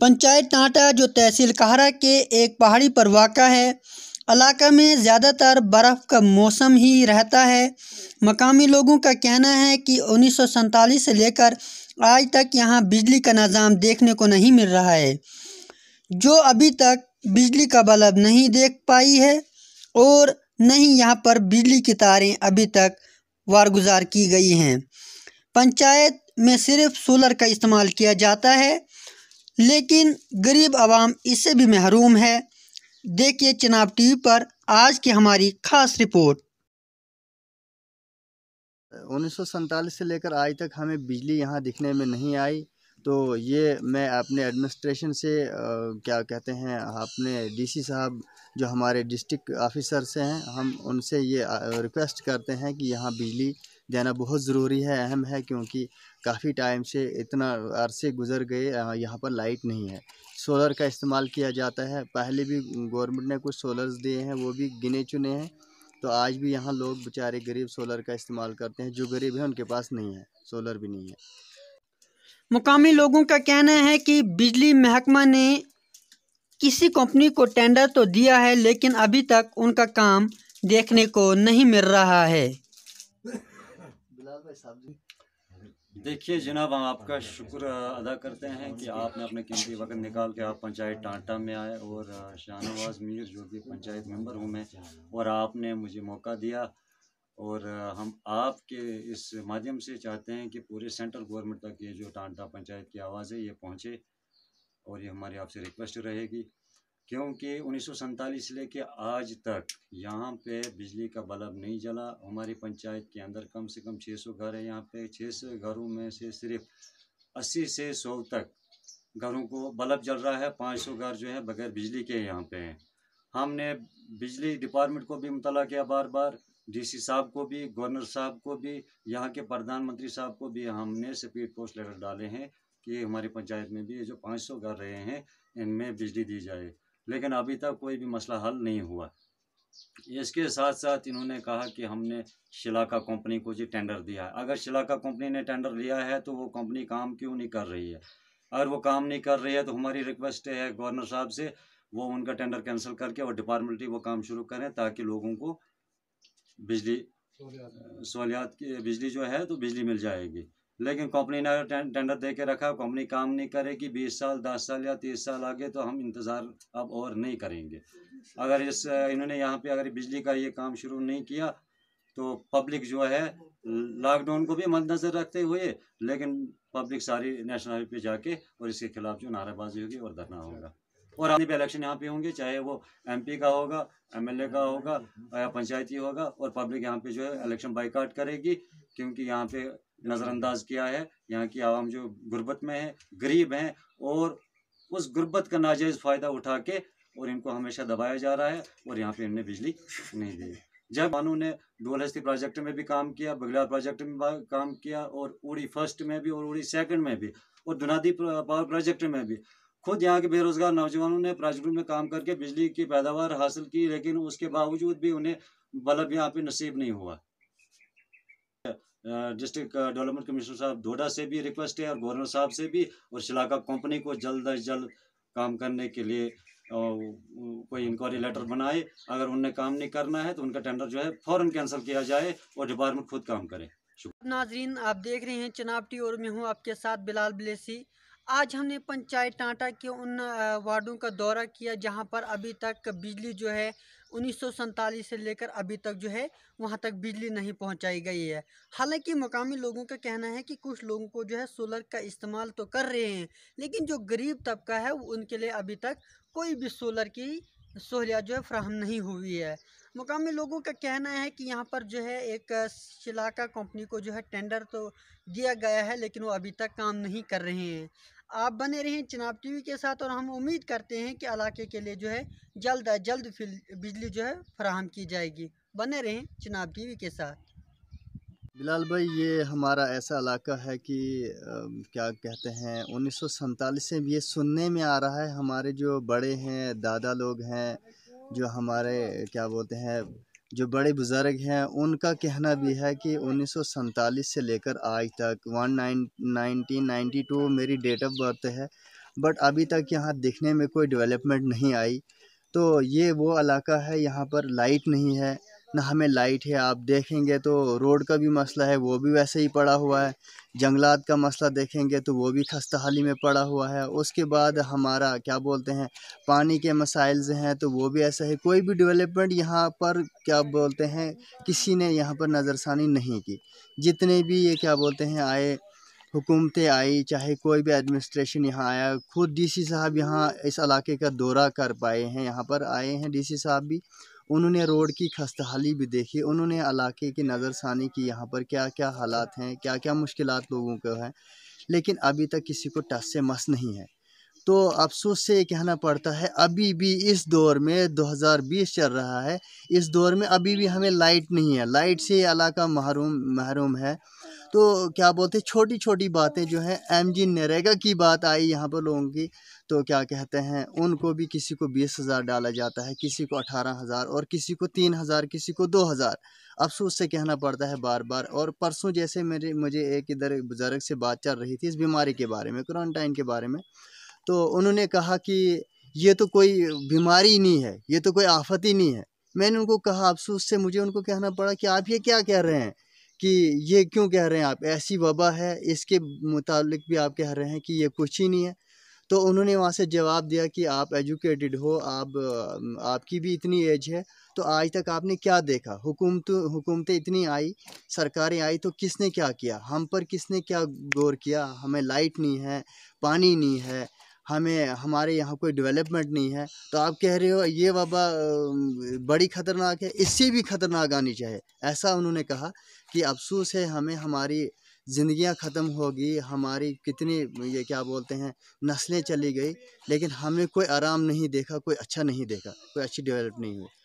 पंचायत टाँटा जो तहसील कहरा के एक पहाड़ी पर वाक़ है इलाका में ज़्यादातर बर्फ़ का मौसम ही रहता है मकामी लोगों का कहना है कि उन्नीस से लेकर आज तक यहाँ बिजली का निज़ाम देखने को नहीं मिल रहा है जो अभी तक बिजली का बल्ब नहीं देख पाई है और न ही यहाँ पर बिजली की तारें अभी तक वारगुजार की गई हैं पंचायत में सिर्फ सोलर का इस्तेमाल किया जाता है लेकिन गरीब आवाम इससे भी महरूम है देखिए चनाब टीवी पर आज की हमारी खास रिपोर्ट उन्नीस से लेकर आज तक हमें बिजली यहाँ दिखने में नहीं आई तो ये मैं अपने एडमिनिस्ट्रेशन से आ, क्या कहते हैं अपने डीसी साहब जो हमारे डिस्ट्रिक्ट ऑफिसर से हैं हम उनसे ये रिक्वेस्ट करते हैं कि यहाँ बिजली जाना बहुत ज़रूरी है अहम है क्योंकि काफ़ी टाइम से इतना अरसे गुज़र गए यहाँ पर लाइट नहीं है सोलर का इस्तेमाल किया जाता है पहले भी गवर्नमेंट ने कुछ सोलर्स दिए हैं वो भी गिने चुने हैं तो आज भी यहाँ लोग बेचारे गरीब सोलर का इस्तेमाल करते हैं जो गरीब हैं उनके पास नहीं है सोलर भी नहीं है मुकामी लोगों का कहना है कि बिजली महकमा ने किसी कंपनी को टेंडर तो दिया है लेकिन अभी तक उनका काम देखने को नहीं मिल रहा है देखिए जनाब हम आपका शुक्र अदा करते हैं कि आपने अपने कीमती वक्त निकाल के आप पंचायत टांटा में आए और शाहनवाज मीर जो कि पंचायत मेंबर हूँ मैं और आपने मुझे मौका दिया और हम आपके इस माध्यम से चाहते हैं कि पूरे सेंट्रल गवर्नमेंट तक ये जो टांटा पंचायत की आवाज़ है ये पहुँचे और ये हमारी आपसे रिक्वेस्ट रहेगी क्योंकि उन्नीस से लेके आज तक यहाँ पे बिजली का बल्ब नहीं जला हमारी पंचायत के अंदर कम से कम 600 घर है यहाँ पे 600 घरों में से सिर्फ 80 से 100 तक घरों को बल्ब जल रहा है 500 घर जो है बगैर बिजली के यहाँ पे हैं हमने बिजली डिपार्टमेंट को भी मुतला किया बार बार डीसी साहब को भी गवर्नर साहब को भी यहाँ के प्रधानमंत्री साहब को भी हमने स्पीड पोस्ट लेटर डाले हैं कि हमारी पंचायत में भी ये जो 500 घर रहे हैं इनमें बिजली दी जाए लेकिन अभी तक कोई भी मसला हल नहीं हुआ इसके साथ साथ इन्होंने कहा कि हमने शिलाका कंपनी को जी टेंडर दिया है अगर शिलाका कंपनी ने टेंडर लिया है तो वो कंपनी काम क्यों नहीं कर रही है अगर वो काम नहीं कर रही है तो हमारी रिक्वेस्ट है गवर्नर साहब से वो उनका टेंडर कैंसिल करके और डिपार्टमेंटली वो काम शुरू करें ताकि लोगों को बिजली सहूलियात की बिजली जो है तो बिजली मिल जाएगी लेकिन कंपनी ने टेंडर दे के रखा कंपनी काम नहीं करेगी बीस साल दस साल या तीस साल आगे तो हम इंतज़ार अब और नहीं करेंगे अगर इस इन्होंने यहाँ पे अगर बिजली का ये काम शुरू नहीं किया तो पब्लिक जो है लॉकडाउन को भी मद्दनज़र रखते हुए लेकिन पब्लिक सारी नेशनल हाईवे पे जाके और इसके खिलाफ जो नारेबाजी होगी और धरना होगा और आने पर इलेक्शन यहाँ पे होंगे चाहे वो एमपी का होगा एमएलए का होगा या पंचायती होगा और पब्लिक यहाँ पे जो है इलेक्शन बाईकाट करेगी क्योंकि यहाँ पे नज़रअंदाज किया है यहाँ की आवाम जो गुर्बत में है गरीब हैं और उस गुर्बत का नाजायज़ फ़ायदा उठा के और इनको हमेशा दबाया जा रहा है और यहाँ पे इन्हें बिजली नहीं दी जब मानू ने डोल हस्ती प्रोजेक्ट में भी काम किया बगलार प्रोजेक्ट में काम किया और उड़ी फर्स्ट में भी और उड़ी सेकंड में भी और दुनादी पावर प्रोजेक्ट में भी खुद यहाँ के बेरोज़गार नौजवानों ने प्रोजेक्टों में काम करके बिजली की पैदावार हासिल की लेकिन उसके बावजूद भी उन्हें बल्ब यहाँ पे नसीब नहीं हुआ डिस्ट्रिक्ट डेवलपमेंट कमिश्नर साहब डोडा से भी रिक्वेस्ट है और गवर्नर साहब से भी और शिलाका कंपनी को जल्द अज जल्द काम करने के लिए कोई इंक्वायरी लेटर बनाए अगर उनने काम नहीं करना है तो उनका टेंडर जो है फ़ौरन कैंसिल किया जाए और डिपार्टमेंट खुद काम करे नाजरीन आप देख रहे हैं चनाबटी और मैं हूँ आपके साथ बिलाल बिलेसी आज हमने पंचायत टाँटा के उन वार्डों का दौरा किया जहां पर अभी तक बिजली जो है उन्नीस से लेकर अभी तक जो है वहां तक बिजली नहीं पहुंचाई गई है हालांकि मकामी लोगों का कहना है कि कुछ लोगों को जो है सोलर का इस्तेमाल तो कर रहे हैं लेकिन जो गरीब तबका है उनके लिए अभी तक कोई भी सोलर की सहूलियात जो है फ्राहम नहीं हुई है मुकामी लोगों का कहना है कि यहाँ पर जो है एक शिलाका कंपनी को जो है टेंडर तो दिया गया है लेकिन वो अभी तक काम नहीं कर रहे हैं आप बने रहें चिनाब टीवी के साथ और हम उम्मीद करते हैं कि इलाके के लिए जो है जल्द अज जल्द बिजली जो है फ्राहम की जाएगी बने रहें चिनाब टीवी के साथ बिलाल भाई ये हमारा ऐसा इलाका है कि आ, क्या कहते हैं उन्नीस से ये सुनने में आ रहा है हमारे जो बड़े हैं दादा लोग हैं जो हमारे क्या बोलते हैं जो बड़े बुज़ुर्ग हैं उनका कहना भी है कि उन्नीस सौ से लेकर आज तक one nine nineteen ninety two मेरी डेट ऑफ बर्थ है बट अभी तक यहाँ देखने में कोई डेवलपमेंट नहीं आई तो ये वो इलाका है यहाँ पर लाइट नहीं है ना हमें लाइट है आप देखेंगे तो रोड का भी मसला है वो भी वैसे ही पड़ा हुआ है जंगलात का मसला देखेंगे तो वो भी खस्ता हाली में पड़ा हुआ है उसके बाद हमारा क्या बोलते हैं पानी के मसाइल्स हैं तो वो भी ऐसा है कोई भी डेवलपमेंट यहाँ पर क्या बोलते हैं किसी ने यहाँ पर नज़रसानी नहीं की जितने भी ये क्या बोलते हैं आए हुकूमतें आई चाहे कोई भी एडमिनिस्ट्रेशन यहाँ आया खुद डीसी साहब यहाँ इस इलाके का दौरा कर पाए हैं यहाँ पर आए हैं डीसी साहब भी उन्होंने रोड की खस्ताहाली भी देखी उन्होंने इलाके की नज़रसानी की यहाँ पर क्या क्या हालात हैं क्या क्या मुश्किल लोगों को हैं लेकिन अभी तक किसी को टस से मस नहीं है तो अफसोस से ये कहना पड़ता है अभी भी इस दौर में 2020 चल रहा है इस दौर में अभी भी हमें लाइट नहीं है लाइट से ये इलाका महरूम महरूम है तो क्या बोलते हैं छोटी छोटी बातें जो हैं एम जी नरेगा की बात आई यहाँ पर लोगों की तो क्या कहते हैं उनको भी किसी को बीस हज़ार डाला जाता है किसी को अठारह हज़ार और किसी को तीन हज़ार किसी को दो हज़ार अफसोस से कहना पड़ता है बार बार और परसों जैसे मेरे मुझे एक इधर बुज़ुर्ग से बात चल रही थी इस बीमारी के बारे में क्वारंटाइन के बारे में तो उन्होंने कहा कि ये तो कोई बीमारी नहीं है ये तो कोई आफत ही नहीं है मैंने उनको कहा अफसोस से मुझे उनको कहना पड़ा कि आप ये क्या कह रहे हैं कि ये क्यों कह रहे हैं आप ऐसी वबा है इसके मुतालिक भी आप कह रहे हैं कि ये कुछ ही नहीं है तो उन्होंने वहाँ से जवाब दिया कि आप एजुकेटेड हो आप आपकी भी इतनी एज है तो आज तक आपने क्या देखा हुकूमत हुकूमतें इतनी आई सरकारें आई तो किसने क्या किया हम पर किसने क्या गौर किया हमें लाइट नहीं है पानी नहीं है हमें हमारे यहाँ कोई डेवलपमेंट नहीं है तो आप कह रहे हो ये वबा बड़ी ख़तरनाक है इससे भी ख़तरनाक आनी चाहिए ऐसा उन्होंने कहा कि अफसोस है हमें हमारी ज़िंदियाँ ख़त्म होगी हमारी कितनी ये क्या बोलते हैं नस्लें चली गई लेकिन हमें कोई आराम नहीं देखा कोई अच्छा नहीं देखा कोई अच्छी डेवलप नहीं हुई